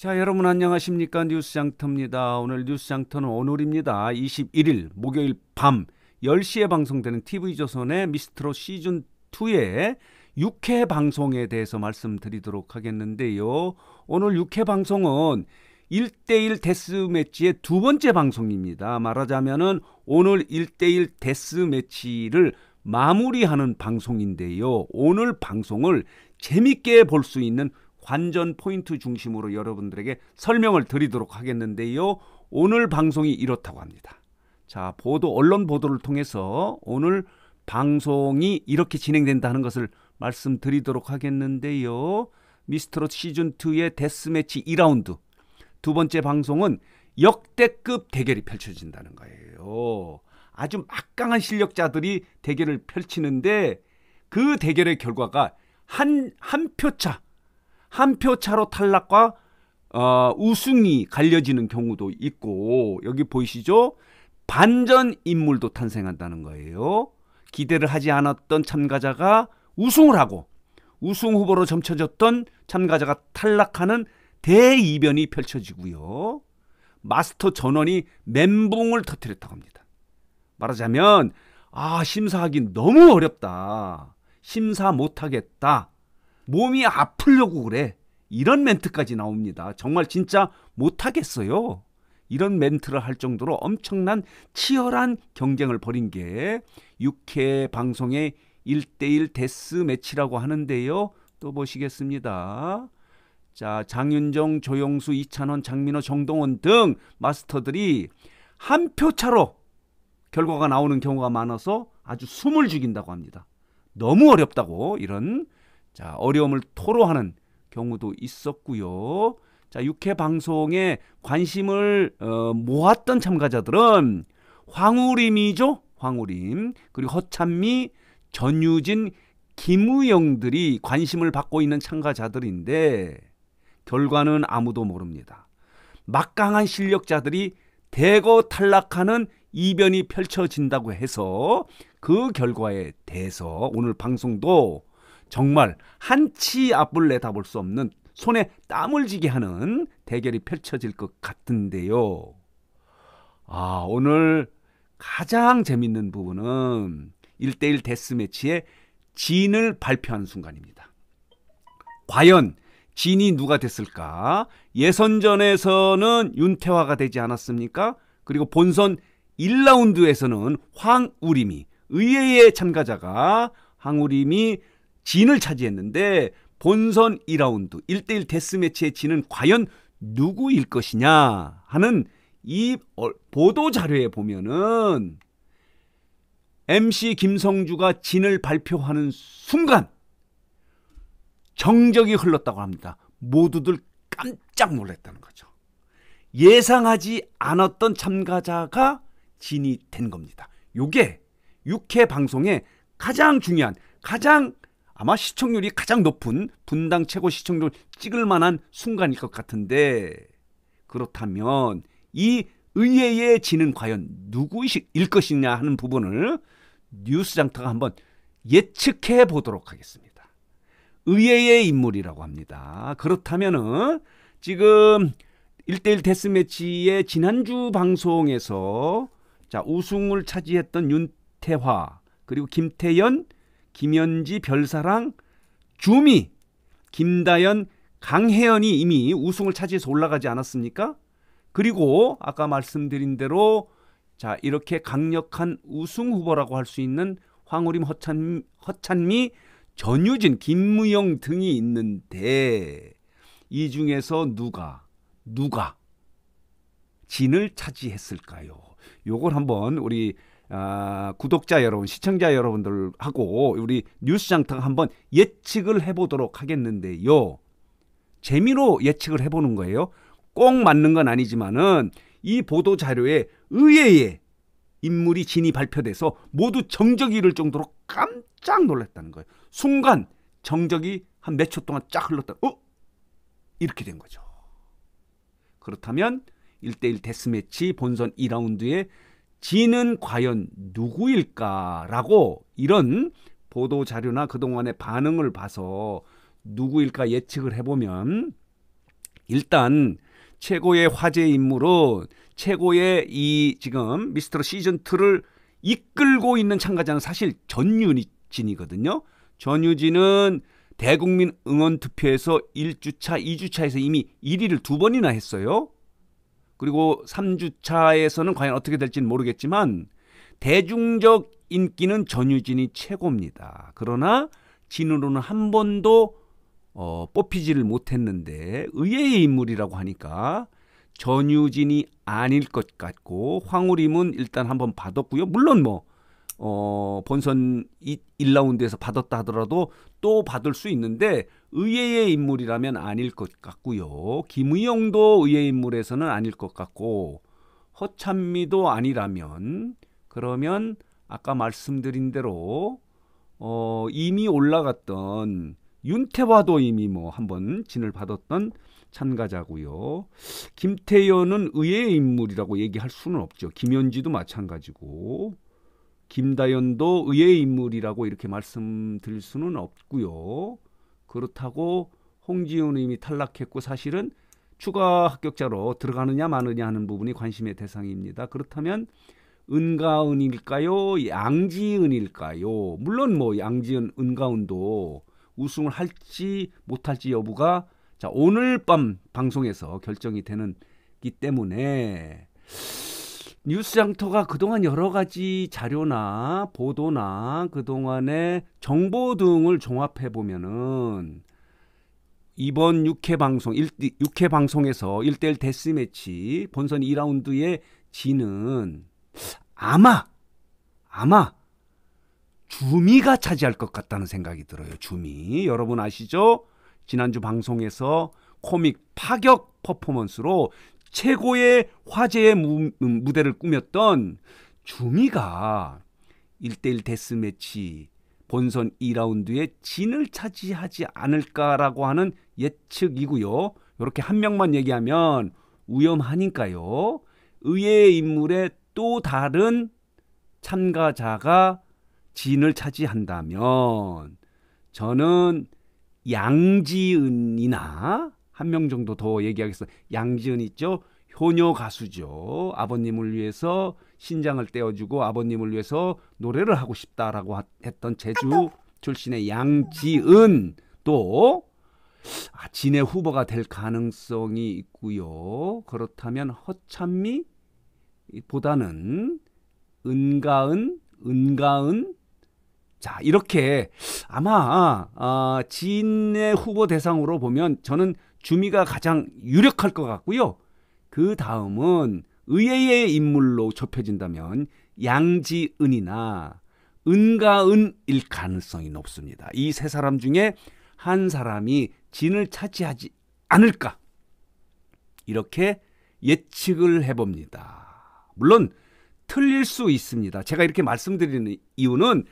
자, 여러분 안녕하십니까? 뉴스 장터입니다. 오늘 뉴스 장터는 오늘입니다. 21일 목요일 밤 10시에 방송되는 TV조선의 미스트롯 시즌 2의 6회 방송에 대해서 말씀드리도록 하겠는데요. 오늘 6회 방송은 1대1 데스매치의 두 번째 방송입니다. 말하자면은 오늘 1대1 데스매치를 마무리하는 방송인데요. 오늘 방송을 재밌게 볼 수 있는 관전 포인트 중심으로 여러분들에게 설명을 드리도록 하겠는데요. 오늘 방송이 이렇다고 합니다. 자, 보도 언론 보도를 통해서 오늘 방송이 이렇게 진행된다는 것을 말씀드리도록 하겠는데요. 미스트롯 시즌 2의 데스매치 2라운드 두 번째 방송은 역대급 대결이 펼쳐진다는 거예요. 아주 막강한 실력자들이 대결을 펼치는데 그 대결의 결과가 한 한 표차 한표 차로 탈락과 어, 우승이 갈려지는 경우도 있고 여기 보이시죠? 반전 인물도 탄생한다는 거예요. 기대를 하지 않았던 참가자가 우승을 하고 우승 후보로 점쳐졌던 참가자가 탈락하는 대이변이 펼쳐지고요. 마스터 전원이 멘붕을 터뜨렸다고 합니다. 말하자면 아 심사하기 너무 어렵다. 심사 못하겠다. 몸이 아플려고 그래. 이런 멘트까지 나옵니다. 정말 진짜 못하겠어요. 이런 멘트를 할 정도로 엄청난 치열한 경쟁을 벌인 게 6회 방송의 1대1 데스 매치라고 하는데요. 또 보시겠습니다. 자, 장윤정, 조영수, 이찬원, 장민호, 정동원 등 마스터들이 한 표 차로 결과가 나오는 경우가 많아서 아주 숨을 죽인다고 합니다. 너무 어렵다고 이런 자, 어려움을 토로하는 경우도 있었고요. 자, 육회 방송에 관심을 어, 모았던 참가자들은 황우림이죠. 황우림. 그리고 허찬미, 전유진, 김우영들이 관심을 받고 있는 참가자들인데 결과는 아무도 모릅니다. 막강한 실력자들이 대거 탈락하는 이변이 펼쳐진다고 해서 그 결과에 대해서 오늘 방송도 정말 한치 앞을 내다볼 수 없는 손에 땀을 지게 하는 대결이 펼쳐질 것 같은데요. 아, 오늘 가장 재밌는 부분은 1대1 데스매치의 진을 발표하 순간입니다. 과연 진이 누가 됐을까? 예선전에서는 윤태화가 되지 않았습니까? 그리고 본선 1라운드에서는 황우림이 의외의 참가자가 황우림이 진을 차지했는데 본선 2라운드 1대1 데스매치의 진은 과연 누구일 것이냐 하는 이 보도 자료에 보면은 MC 김성주가 진을 발표하는 순간 정적이 흘렀다고 합니다. 모두들 깜짝 놀랐다는 거죠. 예상하지 않았던 참가자가 진이 된 겁니다. 요게 6회방송에 가장 중요한 가장 아마 시청률이 가장 높은 분당 최고 시청률 찍을 만한 순간일 것 같은데 그렇다면 이 의회의 지는 과연 누구일 것이냐 하는 부분을 뉴스장터가 한번 예측해 보도록 하겠습니다. 의회의 인물이라고 합니다. 그렇다면은 지금 1대1 데스매치의 지난주 방송에서 자 우승을 차지했던 윤태화 그리고 김태연 김현지, 별사랑, 주미, 김다연, 강혜연이 이미 우승을 차지해서 올라가지 않았습니까? 그리고 아까 말씀드린 대로 자 이렇게 강력한 우승 후보라고 할 수 있는 황우림, 허찬, 허찬미, 전유진, 김무영 등이 있는데 이 중에서 누가 누가 진을 차지했을까요? 요걸 한번 우리 아, 구독자 여러분, 시청자 여러분들하고 우리 뉴스장터 한번 예측을 해보도록 하겠는데요. 재미로 예측을 해보는 거예요. 꼭 맞는 건 아니지만은 이 보도 자료에 의외의 인물이 진이 발표돼서 모두 정적이 이를 정도로 깜짝 놀랐다는 거예요. 순간 정적이 한 몇 초 동안 쫙 흘렀다. 어? 이렇게 된 거죠. 그렇다면 1대1 데스매치 본선 2라운드에 지는 과연 누구일까라고 이런 보도 자료나 그동안의 반응을 봐서 누구일까 예측을 해보면 일단 최고의 화제 인물은 최고의 이 지금 미스터로 시즌 2를 이끌고 있는 참가자는 사실 전유진이거든요. 전유진은 대국민 응원 투표에서 1주차, 2주차에서 이미 1위를 두 번이나 했어요. 그리고 3주차에서는 과연 어떻게 될지는 모르겠지만 대중적 인기는 전유진이 최고입니다. 그러나 진으로는 한 번도 어, 뽑히지를 못했는데 의외의 인물이라고 하니까 전유진이 아닐 것 같고 황우림은 일단 한 번 받았고요. 물론 뭐 어, 본선 1라운드에서 받았다 하더라도 또 받을 수 있는데 의외의 인물이라면 아닐 것 같고요. 김의영도 의외 인물에서는 아닐 것 같고 허찬미도 아니라면 그러면 아까 말씀드린 대로 어, 이미 올라갔던 윤태화도 이미 뭐 한번 진을 받았던 참가자고요. 김태현은 의외의 인물이라고 얘기할 수는 없죠. 김현지도 마찬가지고. 김다연도 의외의 인물이라고 이렇게 말씀드릴 수는 없고요. 그렇다고 홍지훈 의원이 탈락했고 사실은 추가 합격자로 들어가느냐 마느냐 하는 부분이 관심의 대상입니다. 그렇다면 은가은일까요? 양지은일까요? 물론 뭐 양지은, 은가은도 우승을 할지 못할지 여부가 자 오늘 밤 방송에서 결정이 되는기 때문에 뉴스장터가 그동안 여러 가지 자료나 보도나 그동안의 정보 등을 종합해 보면은 이번 6회 방송 1, 6회 방송에서 1대1 데스매치 본선 2라운드에 지는 아마 아마 주미가 차지할 것 같다는 생각이 들어요. 주미. 여러분 아시죠? 지난주 방송에서 코믹 파격 퍼포먼스로 최고의 화제의 무, 음, 무대를 꾸몄던 주미가 1대1 데스매치 본선 2라운드에 진을 차지하지 않을까라고 하는 예측이고요. 이렇게 한 명만 얘기하면 위험하니까요. 의외의 인물의 또 다른 참가자가 진을 차지한다면 저는 양지은이나 한명 정도 더 얘기하겠습니다. 양지은 있죠. 효녀 가수죠. 아버님을 위해서 신장을 떼어주고 아버님을 위해서 노래를 하고 싶다라고 했던 제주 출신의 양지은 도 아, 진의 후보가 될 가능성이 있고요. 그렇다면 허찬미 보다는 은가은, 은가은 자 이렇게 아마 아, 진의 후보 대상으로 보면 저는 주미가 가장 유력할 것 같고요. 그 다음은 의외의 인물로 좁혀진다면 양지은이나 은가은일 가능성이 높습니다. 이 세 사람 중에 한 사람이 진을 차지하지 않을까 이렇게 예측을 해봅니다. 물론 틀릴 수 있습니다. 제가 이렇게 말씀드리는 이유는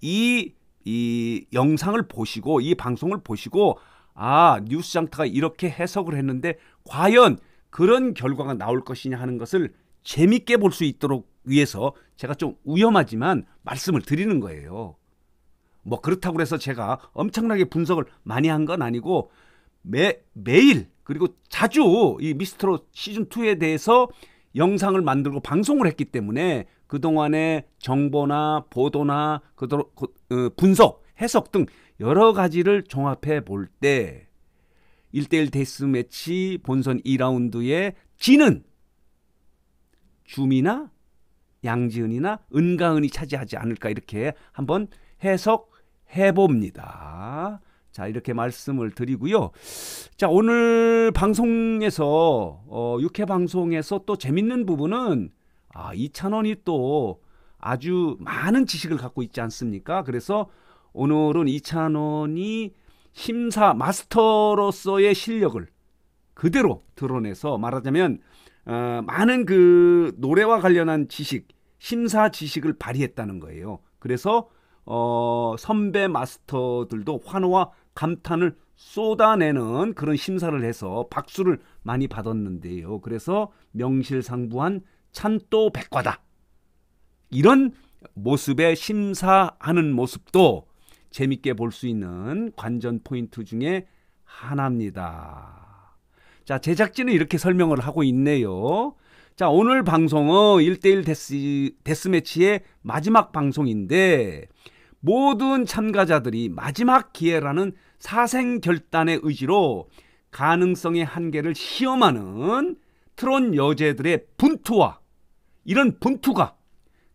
이, 이 영상을 보시고 이 방송을 보시고 아, 뉴스 장터가 이렇게 해석을 했는데 과연 그런 결과가 나올 것이냐 하는 것을 재밌게 볼 수 있도록 위해서 제가 좀 위험하지만 말씀을 드리는 거예요. 뭐 그렇다고 해서 제가 엄청나게 분석을 많이 한 건 아니고 매, 매일 그리고 자주 이 미스트로 시즌 2에 대해서 영상을 만들고 방송을 했기 때문에 그동안의 정보나 보도나 그도, 그, 어, 분석, 해석 등 여러 가지를 종합해 볼 때 1대1 데스매치 본선 2라운드에 지는 주미나 양지은이나 은가은이 차지하지 않을까 이렇게 한번 해석해 봅니다. 자 이렇게 말씀을 드리고요. 자 오늘 방송에서 어, 육회 방송에서 또 재밌는 부분은 아 이찬원이 또 아주 많은 지식을 갖고 있지 않습니까? 그래서 오늘은 이찬원이 심사 마스터로서의 실력을 그대로 드러내서 말하자면 어, 많은 그 노래와 관련한 지식, 심사 지식을 발휘했다는 거예요. 그래서 어, 선배 마스터들도 환호와 감탄을 쏟아내는 그런 심사를 해서 박수를 많이 받았는데요. 그래서 명실상부한 찬또 백과다. 이런 모습에 심사하는 모습도 재밌게 볼 수 있는 관전 포인트 중에 하나입니다. 자, 제작진은 이렇게 설명을 하고 있네요. 자, 오늘 방송은 1대1 데스, 데스매치의 마지막 방송인데 모든 참가자들이 마지막 기회라는 사생 결단의 의지로 가능성의 한계를 시험하는 트론 여제들의 분투와 이런 분투가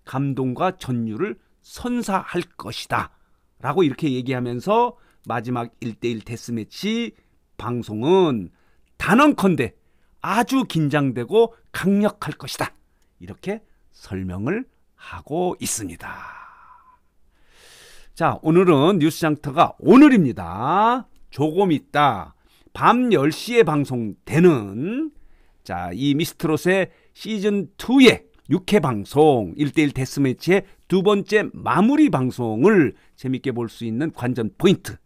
감동과 전율을 선사할 것이다. 라고 이렇게 얘기하면서 마지막 1대1 데스매치 방송은 단언컨대 아주 긴장되고 강력할 것이다. 이렇게 설명을 하고 있습니다. 자, 오늘은 뉴스장터가 오늘입니다. 조금 있다. 밤 10시에 방송되는 자, 이 미스트롯의 시즌2의 6회 방송 1대1 데스매치의 두 번째 마무리 방송을 재밌게 볼 수 있는 관전 포인트.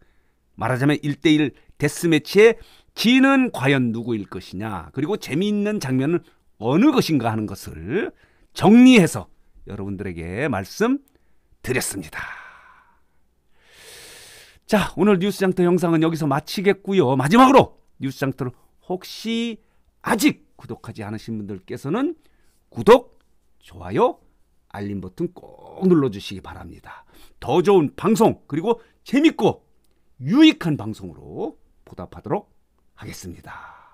말하자면 1대1 데스매치의 지는 과연 누구일 것이냐. 그리고 재미있는 장면은 어느 것인가 하는 것을 정리해서 여러분들에게 말씀드렸습니다. 자, 오늘 뉴스장터 영상은 여기서 마치겠고요. 마지막으로 뉴스장터를 혹시 아직 구독하지 않으신 분들께서는 구독, 좋아요, 알림 버튼 꼭꼭 눌러주시기 바랍니다. 더 좋은 방송 그리고 재밌고 유익한 방송으로 보답하도록 하겠습니다.